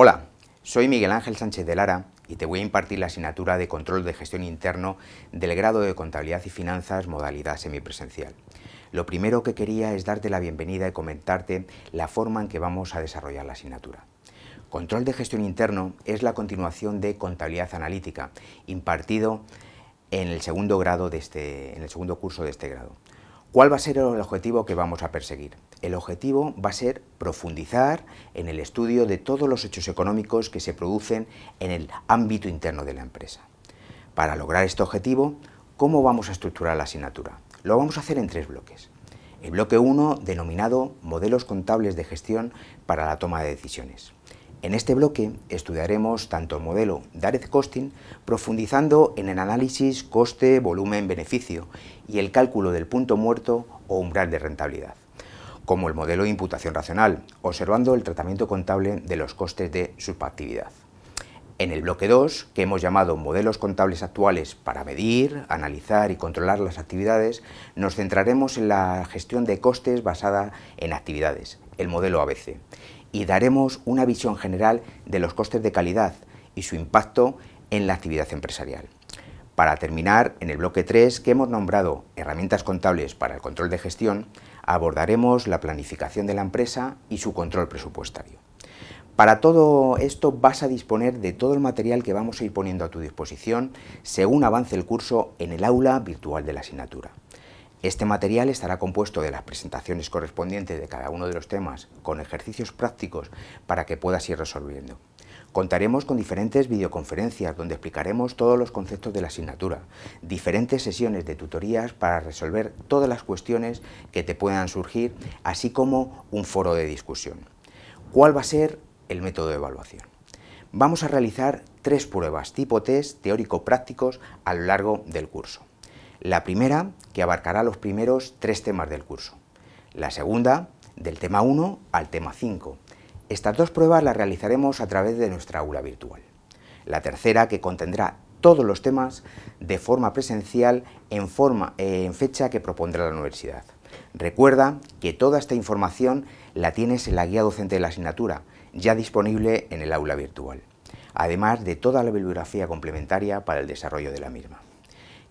Hola, soy Miguel Ángel Sánchez de Lara y te voy a impartir la asignatura de Control de Gestión Interno del grado de Contabilidad y Finanzas, modalidad semipresencial. Lo primero que quería es darte la bienvenida y comentarte la forma en que vamos a desarrollar la asignatura. Control de Gestión Interno es la continuación de Contabilidad Analítica, impartido en el segundo, grado este, en el segundo curso de este grado. ¿Cuál va a ser el objetivo que vamos a perseguir? El objetivo va a ser profundizar en el estudio de todos los hechos económicos que se producen en el ámbito interno de la empresa. Para lograr este objetivo, ¿cómo vamos a estructurar la asignatura? Lo vamos a hacer en tres bloques. El bloque 1, denominado Modelos Contables de Gestión para la Toma de Decisiones. En este bloque estudiaremos tanto el modelo Direct Costing, profundizando en el análisis coste, volumen, beneficio y el cálculo del punto muerto o umbral de rentabilidad, como el modelo de imputación racional, observando el tratamiento contable de los costes de subactividad. En el bloque 2, que hemos llamado modelos contables actuales para medir, analizar y controlar las actividades, nos centraremos en la gestión de costes basada en actividades, el modelo ABC y daremos una visión general de los costes de calidad y su impacto en la actividad empresarial. Para terminar, en el bloque 3, que hemos nombrado Herramientas contables para el control de gestión, abordaremos la planificación de la empresa y su control presupuestario. Para todo esto vas a disponer de todo el material que vamos a ir poniendo a tu disposición según avance el curso en el aula virtual de la asignatura. Este material estará compuesto de las presentaciones correspondientes de cada uno de los temas, con ejercicios prácticos para que puedas ir resolviendo. Contaremos con diferentes videoconferencias donde explicaremos todos los conceptos de la asignatura, diferentes sesiones de tutorías para resolver todas las cuestiones que te puedan surgir, así como un foro de discusión. ¿Cuál va a ser el método de evaluación? Vamos a realizar tres pruebas tipo test teórico-prácticos a lo largo del curso. La primera, que abarcará los primeros tres temas del curso. La segunda, del tema 1 al tema 5. Estas dos pruebas las realizaremos a través de nuestra aula virtual. La tercera, que contendrá todos los temas de forma presencial en, forma, en fecha que propondrá la universidad. Recuerda que toda esta información la tienes en la guía docente de la asignatura, ya disponible en el aula virtual, además de toda la bibliografía complementaria para el desarrollo de la misma.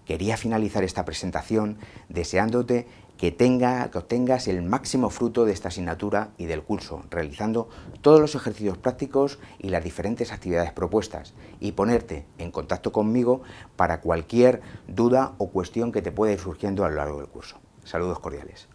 Quería finalizar esta presentación deseándote que, tenga, obtengas el máximo fruto de esta asignatura y del curso, realizando todos los ejercicios prácticos y las diferentes actividades propuestas, y ponerte en contacto conmigo para cualquier duda o cuestión que te pueda ir surgiendo a lo largo del curso. Saludos cordiales.